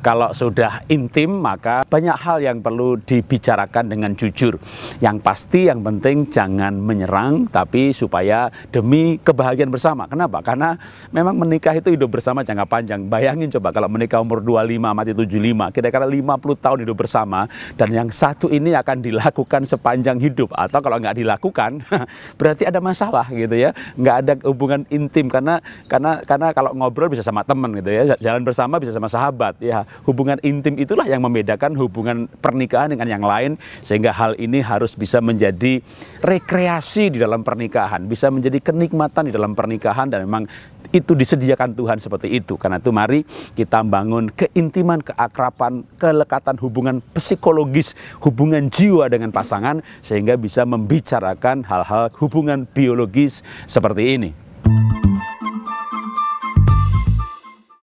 Kalau sudah intim, maka banyak hal yang perlu dibicarakan dengan jujur. Yang pasti, yang penting jangan menyerang, tapi supaya demi kebahagiaan bersama. Kenapa? Karena memang menikah itu hidup bersama jangka panjang. Bayangin coba kalau menikah umur 25, mati 75, kira-kira 50 tahun hidup bersama, dan yang satu ini akan dilakukan sepanjang hidup. Atau kalau nggak dilakukan, berarti ada masalah gitu ya. Nggak ada hubungan intim, karena karena karena kalau ngobrol bisa sama teman gitu ya, jalan bersama bisa sama sahabat ya hubungan intim itulah yang membedakan hubungan pernikahan dengan yang lain sehingga hal ini harus bisa menjadi rekreasi di dalam pernikahan, bisa menjadi kenikmatan di dalam pernikahan dan memang itu disediakan Tuhan seperti itu. Karena itu mari kita bangun keintiman, keakrapan, kelekatan hubungan psikologis, hubungan jiwa dengan pasangan sehingga bisa membicarakan hal-hal hubungan biologis seperti ini.